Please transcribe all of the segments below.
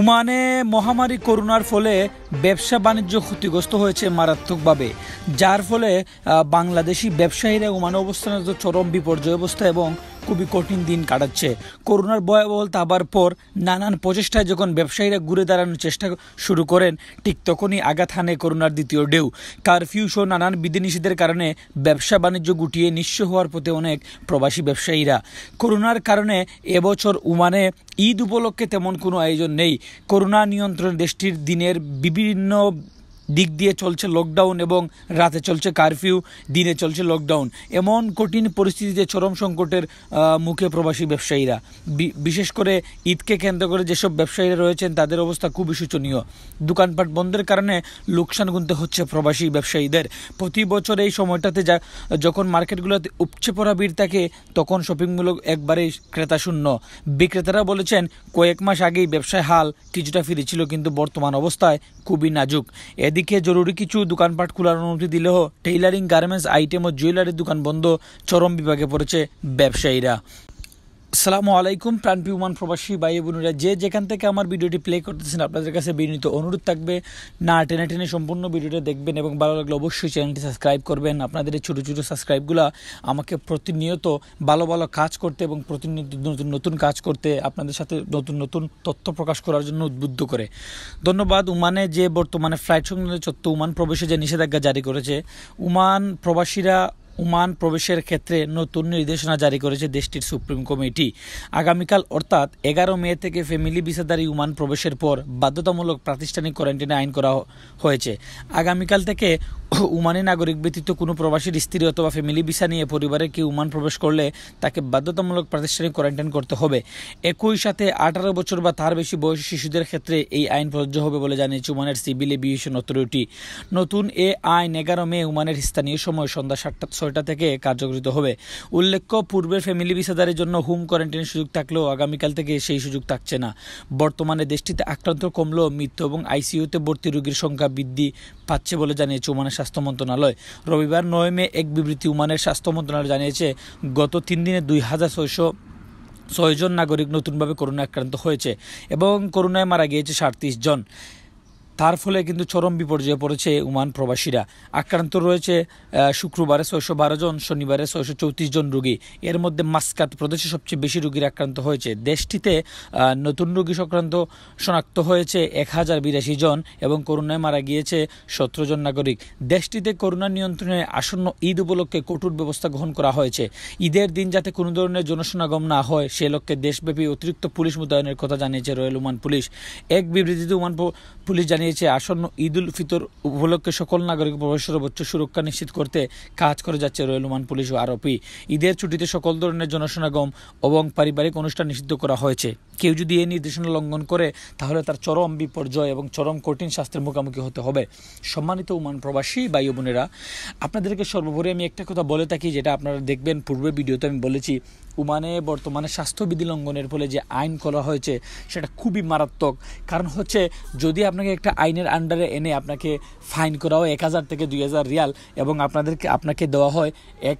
উমানে মহামারী করোনার ফলে ব্যবসা বাণিজ্য ক্ষতিগ্রস্ত হয়েছে মারাত্মকভাবে যার ফলে বাংলাদেশি ব্যবসায়ীরা উমানে অবস্থানের চরম বিপর্যয় অবস্থা এবং খুবই কঠিন দিন কাটাচ্ছে করোনার ভয়াবহতা আবার পর নানান প্রচেষ্টায় যখন ব্যবসায়ীরা ঘুরে দাঁড়ানোর চেষ্টা শুরু করেন ঠিক তখনই আঘাত হানে করোনার দ্বিতীয় ঢেউ কারফিউ সহ নানান বিধিনিষেধের কারণে ব্যবসা বাণিজ্য গুটিয়ে নিঃস্ব হওয়ার পথে অনেক প্রবাসী ব্যবসায়ীরা করোনার কারণে এবছর উমানে ঈদ উপলক্ষে তেমন কোনো আয়োজন নেই করোনা নিয়ন্ত্রণ দেশটির দিনের বিভিন্ন দিক দিয়ে চলছে লকডাউন এবং রাতে চলছে কারফিউ দিনে চলছে লকডাউন এমন কঠিন পরিস্থিতিতে চরম সংকটের মুখে প্রবাসী ব্যবসায়ীরা বিশেষ করে ঈদকে কেন্দ্র করে যেসব ব্যবসায়ীরা রয়েছেন তাদের অবস্থা খুবই শোচনীয় দোকানপাট বন্ধের কারণে লোকসান গুনতে হচ্ছে প্রবাসী ব্যবসায়ীদের প্রতি বছর এই সময়টাতে যা যখন মার্কেটগুলোতে উপচে পড়া ভিড় থাকে তখন শপিংমূলক একবারেই ক্রেতা শূন্য বিক্রেতারা বলেছেন কয়েক মাস আগেই ব্যবসায় হাল কিছুটা ফিরেছিল কিন্তু বর্তমান অবস্থায় খুবই নাজুক এদের এদিকে জরুরি কিছু দোকানপাট খোলার অনুমতি দিলেও টেইলারিং গার্মেন্টস আইটেম ও জুয়েলারির দোকান বন্ধ চরম বিভাগে পড়েছে ব্যবসায়ীরা সালামু আলাইকুম প্রাণপি উমান প্রবাসী ভাই বোনেরা যে যেখান থেকে আমার ভিডিওটি প্লে করতেছেন আপনাদের কাছে বিনীত অনুরোধ থাকবে না টেনে টেনে সম্পূর্ণ ভিডিওটা দেখবেন এবং ভালো লাগলে অবশ্যই চ্যানেলটি সাবস্ক্রাইব করবেন আপনাদের এই ছোটো ছোটো সাবস্ক্রাইবগুলো আমাকে প্রতিনিয়ত ভালো ভালো কাজ করতে এবং প্রতিনিয়ত নতুন নতুন কাজ করতে আপনাদের সাথে নতুন নতুন তথ্য প্রকাশ করার জন্য উদ্বুদ্ধ করে ধন্যবাদ উমানে যে বর্তমানে ফ্লাইট সংক্রান্ত চত্ব উমান প্রবেশে যে নিষেধাজ্ঞা জারি করেছে উমান প্রবাসীরা ওমান প্রবেশের ক্ষেত্রে নতুন নির্দেশনা জারি করেছে দেশটির সুপ্রিম কমিটি আগামীকাল অর্থাৎ এগারো মে থেকে ফ্যামিলি ভিসাদারি ওমান প্রবেশের পর বাধ্যতামূলক প্রাতিষ্ঠানিক কোয়ারেন্টিনে আইন করা হয়েছে আগামীকাল থেকে উমানি নাগরিক ব্যতীত কোনো প্রবাসীর স্ত্রী অথবা ফ্যামিলি ভিসা নিয়ে পরিবারে কেউ উমান প্রবেশ করলে তাকে বাধ্যতামূলক প্রাতিষ্ঠানিক কোয়ারেন্টাইন করতে হবে একই সাথে আঠারো বছর বা তার বেশি বয়সী শিশুদের ক্ষেত্রে এই আইন প্রযোজ্য হবে বলে জানিয়েছে উমানের সিভিল এভিয়েশন অথরিটি নতুন এ আইন এগারো মে উমানের স্থানীয় সময় সন্ধ্যা সাতটা ছয়টা থেকে কার্যকরিত হবে উল্লেখ্য পূর্বের ফ্যামিলি ভিসাদারের জন্য হোম কোয়ারেন্টাইনের সুযোগ থাকলেও আগামীকাল থেকে সেই সুযোগ থাকছে না বর্তমানে দেশটিতে আক্রান্ত কমলেও মৃত্যু এবং আইসিইউতে ভর্তি রোগীর সংখ্যা বৃদ্ধি পাচ্ছে বলে জানিয়েছে উমানের স্বাস্থ্য মন্ত্রণালয় রবিবার নয় মে এক বিবৃতি উমানের স্বাস্থ্য মন্ত্রণালয় জানিয়েছে গত তিন দিনে দুই হাজার ছয়শো ছয়জন নাগরিক নতুনভাবে করোনা আক্রান্ত হয়েছে এবং করোনায় মারা গিয়েছে সাড়ত্রিশ জন তার ফলে কিন্তু চরম বিপর্যয়ে পড়েছে উমান প্রবাসীরা আক্রান্ত রয়েছে শুক্রবারে ছয়শো বারো জন শনিবারে ছয়শো চৌত্রিশ জন রুগী এর মধ্যে মাস্কাট প্রদেশে সবচেয়ে বেশি রুগীর আক্রান্ত হয়েছে দেশটিতে নতুন রুগী সংক্রান্ত শনাক্ত হয়েছে এক হাজার বিরাশি জন এবং করোনায় মারা গিয়েছে সতেরো জন নাগরিক দেশটিতে করোনা নিয়ন্ত্রণে আসন্ন ঈদ উপলক্ষে কঠোর ব্যবস্থা গ্রহণ করা হয়েছে ঈদের দিন যাতে কোনো ধরনের জনসমাগম না হয় সে লক্ষ্যে দেশব্যাপী অতিরিক্ত পুলিশ মোতায়েনের কথা জানিয়েছে রয়্যাল ওমান পুলিশ এক বিবৃতিতে ওমান পুলিশ জানিয়ে জানিয়েছে আসন্ন ঈদ উল ফিতর উপলক্ষে সকল নাগরিক সর্বোচ্চ সুরক্ষা নিশ্চিত করতে কাজ করে যাচ্ছে রয়্যাল ওমান পুলিশ ও আরপি ঈদের ছুটিতে সকল ধরনের জনসমাগম এবং পারিবারিক অনুষ্ঠান নিষিদ্ধ করা হয়েছে কেউ যদি এই নির্দেশনা লঙ্ঘন করে তাহলে তার চরম বিপর্যয় এবং চরম কঠিন শাস্ত্রের মুখোমুখি হতে হবে সম্মানিত উমান প্রবাসী বায়ু বোনেরা আপনাদেরকে সর্বোপরি আমি একটা কথা বলে থাকি যেটা আপনারা দেখবেন পূর্বে ভিডিওতে আমি বলেছি উমানে বর্তমানে স্বাস্থ্যবিধি লঙ্ঘনের ফলে যে আইন করা হয়েছে সেটা খুবই মারাত্মক কারণ হচ্ছে যদি আপনাকে একটা আইনের আন্ডারে এনে আপনাকে ফাইন করা হয় এক হাজার থেকে দুই হাজার রিয়াল এবং আপনাদেরকে আপনাকে দেওয়া হয় এক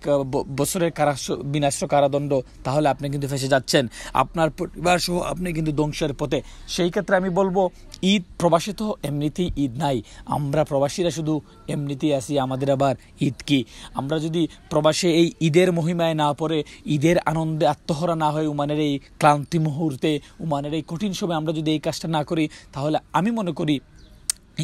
বছরের কারা বিনাশ্র কারাদণ্ড তাহলে আপনি কিন্তু ফেঁসে যাচ্ছেন আপনার পরিবার সহ আপনি কিন্তু ধ্বংসের পথে সেই ক্ষেত্রে আমি বলবো ঈদ প্রবাসী তো এমনিতেই ঈদ নাই আমরা প্রবাসীরা শুধু এমনিতেই আসি আমাদের আবার ঈদ কি আমরা যদি প্রবাসে এই ঈদের মহিমায় না পড়ে ঈদের আনন্দে আত্মহরা না হয় উমানের এই ক্লান্তি মুহূর্তে উমানের এই কঠিন সময় আমরা যদি এই কাজটা না করি তাহলে আমি মনে করি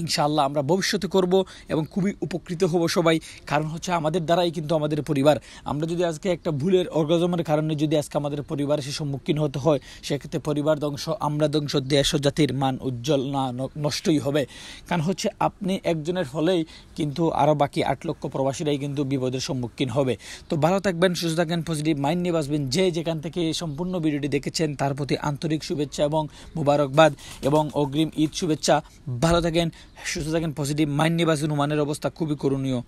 ইনশাআল্লাহ আমরা ভবিষ্যতে করব এবং খুবই উপকৃত হব সবাই কারণ হচ্ছে আমাদের দ্বারাই কিন্তু আমাদের পরিবার আমরা যদি আজকে একটা ভুলের অর্গজমের কারণে যদি আজকে আমাদের পরিবার সে সম্মুখীন হতে হয় সেক্ষেত্রে পরিবার ধ্বংস আমরা ধ্বংস দেশ জাতির মান উজ্জ্বল না নষ্টই হবে কারণ হচ্ছে আপনি একজনের হলেই কিন্তু আরও বাকি আট লক্ষ প্রবাসীরাই কিন্তু বিপদের সম্মুখীন হবে তো ভালো থাকবেন সুস্থ থাকবেন পজিটিভ মাইন্ড নিয়ে বাসবেন যে যেখান থেকে সম্পূর্ণ ভিডিওটি দেখেছেন তার প্রতি আন্তরিক শুভেচ্ছা এবং মুবারকবাদ এবং অগ্রিম ঈদ শুভেচ্ছা ভালো থাকেন সুস্থ থাকেন পজিটিভ মাইন নির্বাচন মানের অবস্থা খুবই করণীয়